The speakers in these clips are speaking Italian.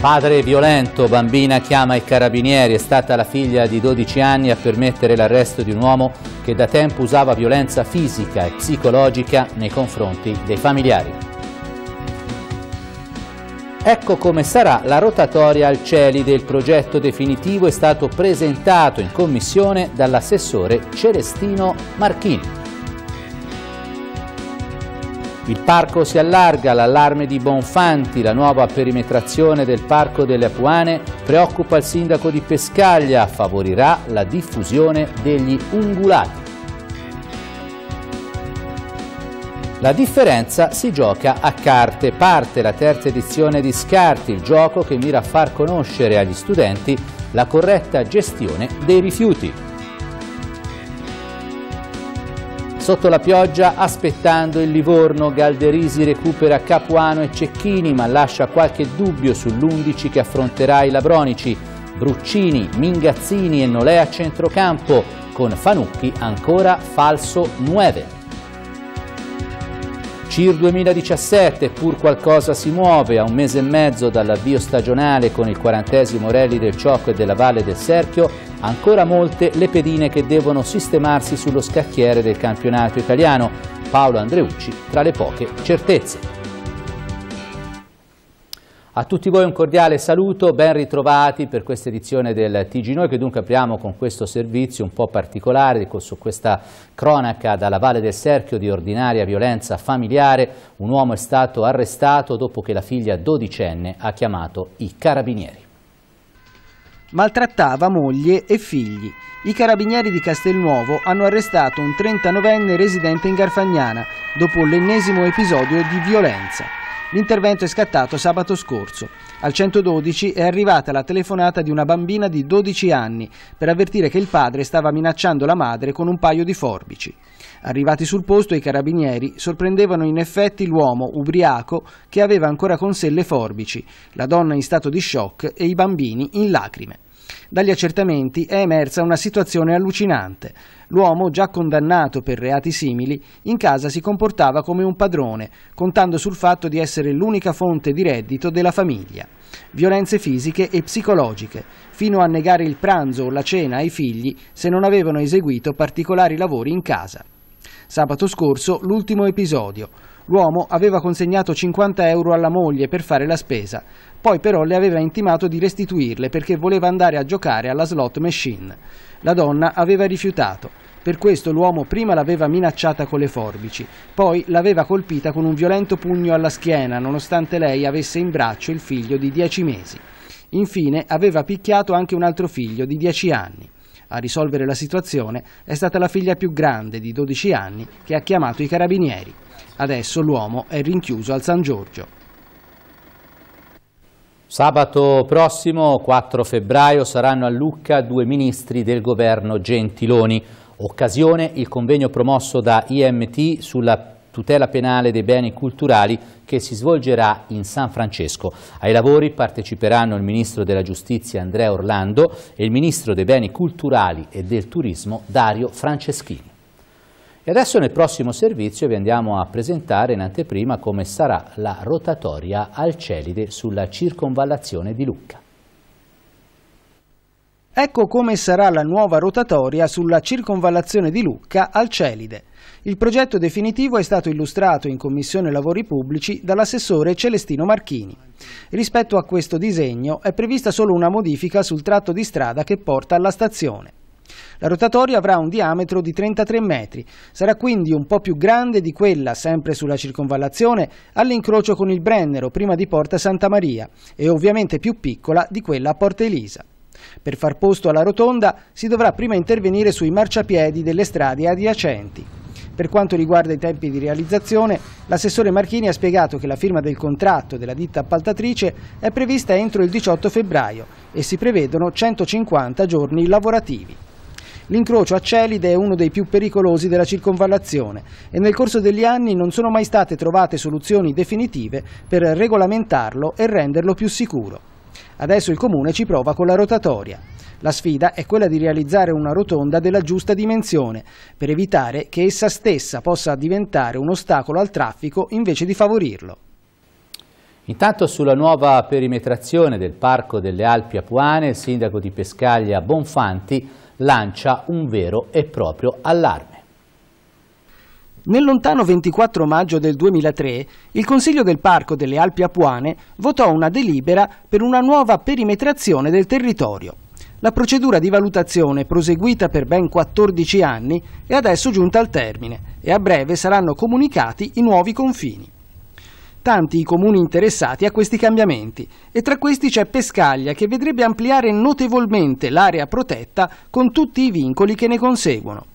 Padre violento, bambina chiama i carabinieri, è stata la figlia di 12 anni a permettere l'arresto di un uomo che da tempo usava violenza fisica e psicologica nei confronti dei familiari. Ecco come sarà la rotatoria al Celide. del progetto definitivo è stato presentato in commissione dall'assessore Celestino Marchini. Il parco si allarga, l'allarme di Bonfanti, la nuova perimetrazione del Parco delle Apuane preoccupa il sindaco di Pescaglia, favorirà la diffusione degli ungulati. La differenza si gioca a carte. Parte la terza edizione di Scarti, il gioco che mira a far conoscere agli studenti la corretta gestione dei rifiuti. Sotto la pioggia aspettando il Livorno, Galderisi recupera Capuano e Cecchini ma lascia qualche dubbio sull'11 che affronterà i Labronici. Bruccini, Mingazzini e Nolea a centrocampo, con Fanucchi ancora falso 9. CIR 2017, pur qualcosa si muove, a un mese e mezzo dall'avvio stagionale con il quarantesimo rally del Ciocco e della Valle del Serchio, Ancora molte le pedine che devono sistemarsi sullo scacchiere del campionato italiano. Paolo Andreucci tra le poche certezze. A tutti voi un cordiale saluto, ben ritrovati per questa edizione del TG Noi che dunque apriamo con questo servizio un po' particolare su questa cronaca dalla Valle del Serchio di ordinaria violenza familiare. Un uomo è stato arrestato dopo che la figlia dodicenne ha chiamato i carabinieri maltrattava moglie e figli. I carabinieri di Castelnuovo hanno arrestato un 39enne residente in Garfagnana dopo l'ennesimo episodio di violenza. L'intervento è scattato sabato scorso. Al 112 è arrivata la telefonata di una bambina di 12 anni per avvertire che il padre stava minacciando la madre con un paio di forbici. Arrivati sul posto i carabinieri sorprendevano in effetti l'uomo ubriaco che aveva ancora con sé le forbici, la donna in stato di shock e i bambini in lacrime. Dagli accertamenti è emersa una situazione allucinante. L'uomo, già condannato per reati simili, in casa si comportava come un padrone, contando sul fatto di essere l'unica fonte di reddito della famiglia. Violenze fisiche e psicologiche, fino a negare il pranzo o la cena ai figli se non avevano eseguito particolari lavori in casa. Sabato scorso l'ultimo episodio. L'uomo aveva consegnato 50 euro alla moglie per fare la spesa, poi però le aveva intimato di restituirle perché voleva andare a giocare alla slot machine. La donna aveva rifiutato. Per questo l'uomo prima l'aveva minacciata con le forbici, poi l'aveva colpita con un violento pugno alla schiena, nonostante lei avesse in braccio il figlio di 10 mesi. Infine aveva picchiato anche un altro figlio di 10 anni. A risolvere la situazione è stata la figlia più grande di 12 anni che ha chiamato i carabinieri. Adesso l'uomo è rinchiuso al San Giorgio. Sabato prossimo, 4 febbraio, saranno a Lucca due ministri del governo Gentiloni. Occasione il convegno promosso da IMT sulla tutela penale dei beni culturali che si svolgerà in San Francesco. Ai lavori parteciperanno il Ministro della Giustizia Andrea Orlando e il Ministro dei Beni Culturali e del Turismo Dario Franceschini. E adesso nel prossimo servizio vi andiamo a presentare in anteprima come sarà la rotatoria Alcelide sulla circonvallazione di Lucca. Ecco come sarà la nuova rotatoria sulla circonvallazione di Lucca al Celide. Il progetto definitivo è stato illustrato in Commissione Lavori Pubblici dall'assessore Celestino Marchini. Rispetto a questo disegno è prevista solo una modifica sul tratto di strada che porta alla stazione. La rotatoria avrà un diametro di 33 metri, sarà quindi un po' più grande di quella, sempre sulla circonvallazione, all'incrocio con il Brennero prima di Porta Santa Maria e ovviamente più piccola di quella a Porta Elisa. Per far posto alla rotonda si dovrà prima intervenire sui marciapiedi delle strade adiacenti. Per quanto riguarda i tempi di realizzazione, l'assessore Marchini ha spiegato che la firma del contratto della ditta appaltatrice è prevista entro il 18 febbraio e si prevedono 150 giorni lavorativi. L'incrocio a Celide è uno dei più pericolosi della circonvallazione e nel corso degli anni non sono mai state trovate soluzioni definitive per regolamentarlo e renderlo più sicuro. Adesso il comune ci prova con la rotatoria. La sfida è quella di realizzare una rotonda della giusta dimensione, per evitare che essa stessa possa diventare un ostacolo al traffico invece di favorirlo. Intanto sulla nuova perimetrazione del Parco delle Alpi Apuane, il sindaco di Pescaglia Bonfanti lancia un vero e proprio allarme. Nel lontano 24 maggio del 2003 il Consiglio del Parco delle Alpi Apuane votò una delibera per una nuova perimetrazione del territorio. La procedura di valutazione, proseguita per ben 14 anni, è adesso giunta al termine e a breve saranno comunicati i nuovi confini tanti i comuni interessati a questi cambiamenti e tra questi c'è Pescaglia che vedrebbe ampliare notevolmente l'area protetta con tutti i vincoli che ne conseguono.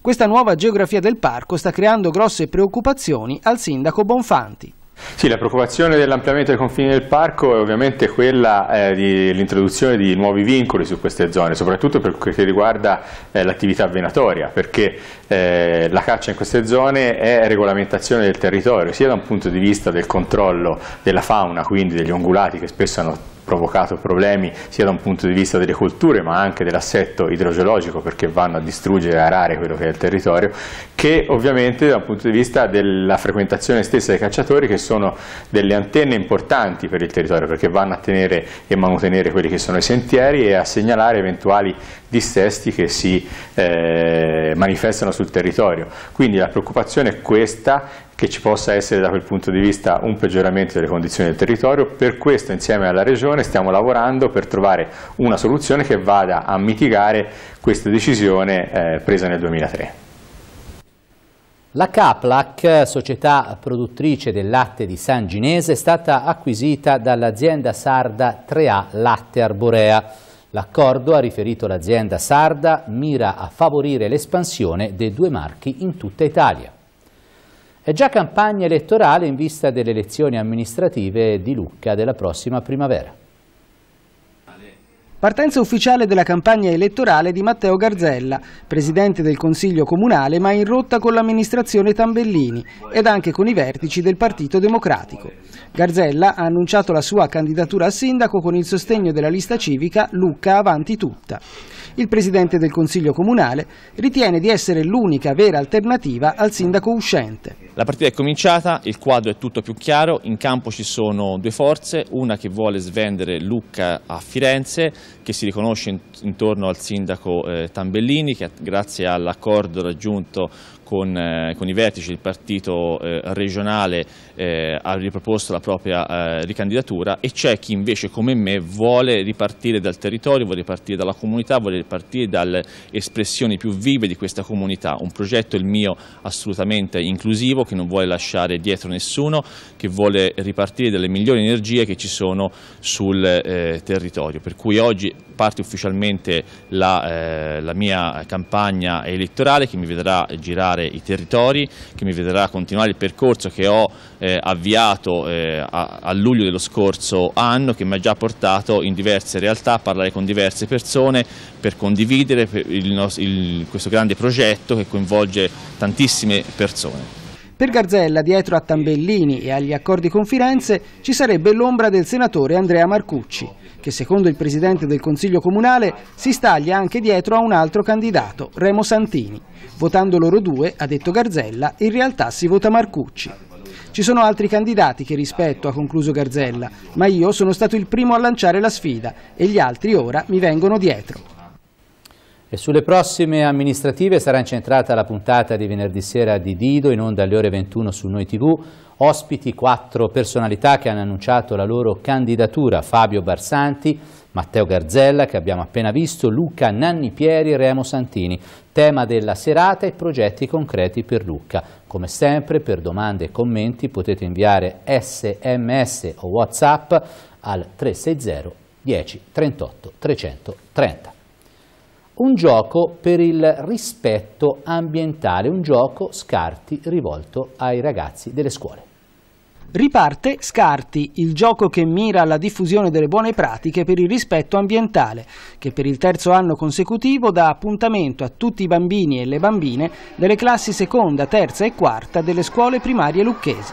Questa nuova geografia del parco sta creando grosse preoccupazioni al sindaco Bonfanti. Sì, la preoccupazione dell'ampliamento dei confini del parco è ovviamente quella eh, dell'introduzione di nuovi vincoli su queste zone, soprattutto per quel che riguarda eh, l'attività venatoria, perché eh, la caccia in queste zone è regolamentazione del territorio, sia da un punto di vista del controllo della fauna, quindi degli ungulati che spesso hanno provocato problemi sia da un punto di vista delle colture ma anche dell'assetto idrogeologico perché vanno a distruggere e arare quello che è il territorio che ovviamente dal punto di vista della frequentazione stessa dei cacciatori che sono delle antenne importanti per il territorio perché vanno a tenere e manutenere quelli che sono i sentieri e a segnalare eventuali dissesti che si eh, manifestano sul territorio. Quindi la preoccupazione è questa che ci possa essere da quel punto di vista un peggioramento delle condizioni del territorio, per questo insieme alla Regione stiamo lavorando per trovare una soluzione che vada a mitigare questa decisione eh, presa nel 2003. La Caplac, società produttrice del latte di San Ginese, è stata acquisita dall'azienda sarda 3A Latte Arborea. L'accordo, ha riferito l'azienda sarda, mira a favorire l'espansione dei due marchi in tutta Italia. È già campagna elettorale in vista delle elezioni amministrative di Lucca della prossima primavera. Partenza ufficiale della campagna elettorale di Matteo Garzella, presidente del Consiglio Comunale ma in rotta con l'amministrazione Tambellini ed anche con i vertici del Partito Democratico. Garzella ha annunciato la sua candidatura a sindaco con il sostegno della lista civica Lucca Avanti Tutta. Il presidente del Consiglio Comunale ritiene di essere l'unica vera alternativa al sindaco uscente. La partita è cominciata, il quadro è tutto più chiaro, in campo ci sono due forze, una che vuole svendere Lucca a Firenze, che si riconosce intorno al sindaco eh, Tambellini, che grazie all'accordo raggiunto con, eh, con i vertici del partito eh, regionale eh, ha riproposto la propria ricandidatura e c'è chi invece come me vuole ripartire dal territorio, vuole ripartire dalla comunità, vuole ripartire dalle espressioni più vive di questa comunità, un progetto il mio assolutamente inclusivo che non vuole lasciare dietro nessuno, che vuole ripartire dalle migliori energie che ci sono sul territorio, per cui oggi parte ufficialmente la, eh, la, mia campagna elettorale che mi vedrà girare i territori, che mi vedrà continuare il percorso che ho eh, avviato eh, a, a, luglio dello scorso anno che mi ha già portato in diverse realtà a parlare con diverse persone per condividere il, il, questo grande progetto che coinvolge tantissime persone. Per Garzella, dietro a Tambellini e agli accordi con Firenze, ci sarebbe l'ombra del senatore Andrea Marcucci che secondo il presidente del Consiglio Comunale si staglia anche dietro a un altro candidato, Remo Santini. Votando loro due, ha detto Garzella, in realtà si vota Marcucci. Ci sono altri candidati che rispetto, ha concluso Garzella, ma io sono stato il primo a lanciare la sfida e gli altri ora mi vengono dietro. E sulle prossime amministrative sarà incentrata la puntata di venerdì sera di Dido in onda alle ore 21 su Noi TV ospiti quattro personalità che hanno annunciato la loro candidatura, Fabio Barsanti, Matteo Garzella, che abbiamo appena visto, Luca Nanni Pieri e Remo Santini. Tema della serata e progetti concreti per Luca. Come sempre, per domande e commenti potete inviare sms o whatsapp al 360 10 38 330 un gioco per il rispetto ambientale, un gioco scarti rivolto ai ragazzi delle scuole. Riparte Scarti, il gioco che mira alla diffusione delle buone pratiche per il rispetto ambientale, che per il terzo anno consecutivo dà appuntamento a tutti i bambini e le bambine delle classi seconda, terza e quarta delle scuole primarie lucchese.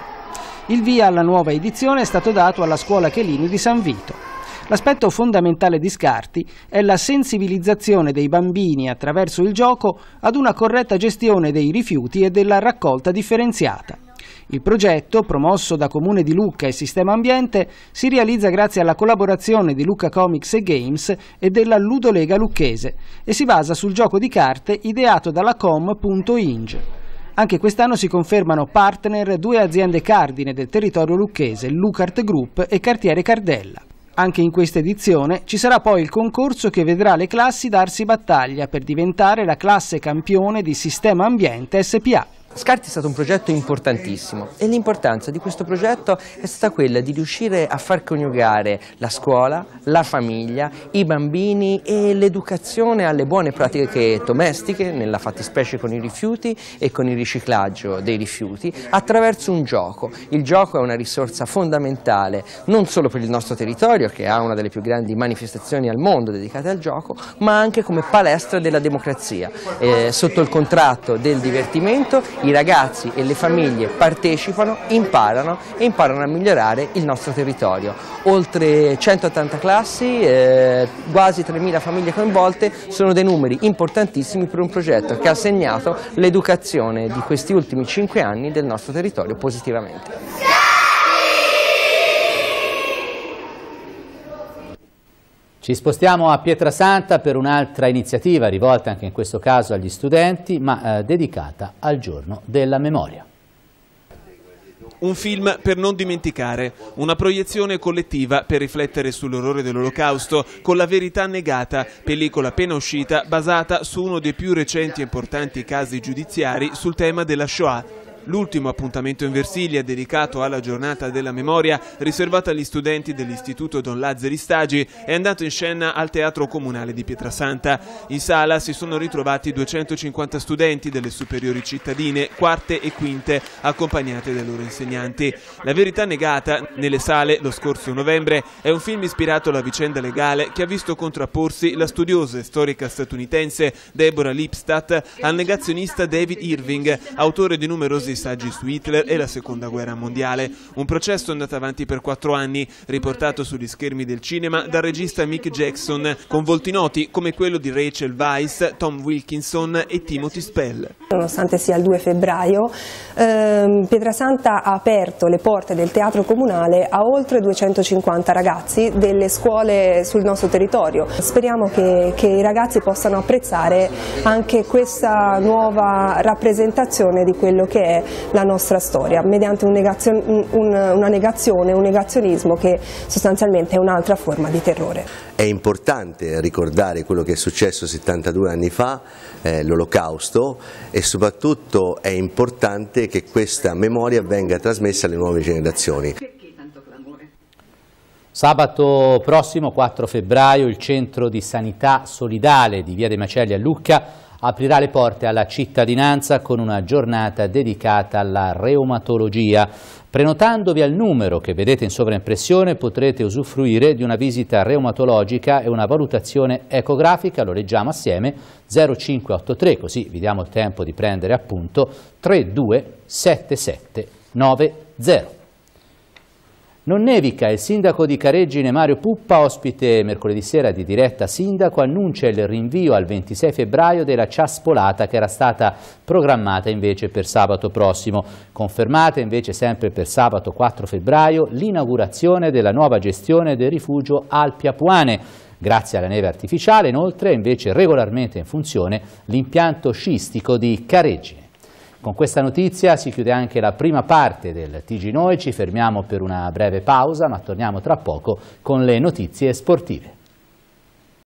Il via alla nuova edizione è stato dato alla scuola Chelini di San Vito. L'aspetto fondamentale di Scarti è la sensibilizzazione dei bambini attraverso il gioco ad una corretta gestione dei rifiuti e della raccolta differenziata. Il progetto, promosso da Comune di Lucca e Sistema Ambiente, si realizza grazie alla collaborazione di Lucca Comics e Games e della Ludolega Lucchese e si basa sul gioco di carte ideato dalla com.ing. Anche quest'anno si confermano partner due aziende cardine del territorio lucchese, Lucart Group e Cartiere Cardella. Anche in questa edizione ci sarà poi il concorso che vedrà le classi darsi battaglia per diventare la classe campione di Sistema Ambiente SPA. SCART è stato un progetto importantissimo e l'importanza di questo progetto è stata quella di riuscire a far coniugare la scuola, la famiglia, i bambini e l'educazione alle buone pratiche domestiche, nella fattispecie con i rifiuti e con il riciclaggio dei rifiuti, attraverso un gioco. Il gioco è una risorsa fondamentale non solo per il nostro territorio, che ha una delle più grandi manifestazioni al mondo dedicate al gioco, ma anche come palestra della democrazia. Eh, sotto il contratto del divertimento i ragazzi e le famiglie partecipano, imparano e imparano a migliorare il nostro territorio. Oltre 180 classi, eh, quasi 3.000 famiglie coinvolte, sono dei numeri importantissimi per un progetto che ha segnato l'educazione di questi ultimi 5 anni del nostro territorio positivamente. Ci spostiamo a Pietrasanta per un'altra iniziativa rivolta anche in questo caso agli studenti, ma eh, dedicata al giorno della memoria. Un film per non dimenticare, una proiezione collettiva per riflettere sull'orrore dell'olocausto con la verità negata, pellicola appena uscita basata su uno dei più recenti e importanti casi giudiziari sul tema della Shoah. L'ultimo appuntamento in Versilia dedicato alla giornata della memoria riservata agli studenti dell'Istituto Don Lazzari Stagi è andato in scena al Teatro Comunale di Pietrasanta. In sala si sono ritrovati 250 studenti delle superiori cittadine, quarte e quinte, accompagnate dai loro insegnanti. La verità negata nelle sale lo scorso novembre è un film ispirato alla vicenda legale che ha visto contrapporsi la studiosa e storica statunitense Deborah Lipstadt al negazionista David Irving, autore di numerosi saggi su Hitler e la seconda guerra mondiale. Un processo andato avanti per quattro anni, riportato sugli schermi del cinema dal regista Mick Jackson, con volti noti come quello di Rachel Weiss, Tom Wilkinson e Timothy Spell. Nonostante sia il 2 febbraio, ehm, Pietrasanta ha aperto le porte del teatro comunale a oltre 250 ragazzi delle scuole sul nostro territorio. Speriamo che, che i ragazzi possano apprezzare anche questa nuova rappresentazione di quello che è la nostra storia, mediante un negazio, un, una negazione, un negazionismo che sostanzialmente è un'altra forma di terrore. È importante ricordare quello che è successo 72 anni fa, eh, l'olocausto, e soprattutto è importante che questa memoria venga trasmessa alle nuove generazioni. Sabato prossimo, 4 febbraio, il Centro di Sanità Solidale di Via dei Macelli a Lucca aprirà le porte alla cittadinanza con una giornata dedicata alla reumatologia. Prenotandovi al numero che vedete in sovraimpressione potrete usufruire di una visita reumatologica e una valutazione ecografica, lo leggiamo assieme, 0583, così vi diamo il tempo di prendere appunto 327790. Non nevica, il sindaco di Careggine Mario Puppa, ospite mercoledì sera di diretta sindaco, annuncia il rinvio al 26 febbraio della ciaspolata che era stata programmata invece per sabato prossimo. Confermata invece sempre per sabato 4 febbraio l'inaugurazione della nuova gestione del rifugio Alpi Apuane. Grazie alla neve artificiale inoltre è invece regolarmente in funzione l'impianto scistico di Careggine. Con questa notizia si chiude anche la prima parte del TG Noi, ci fermiamo per una breve pausa ma torniamo tra poco con le notizie sportive.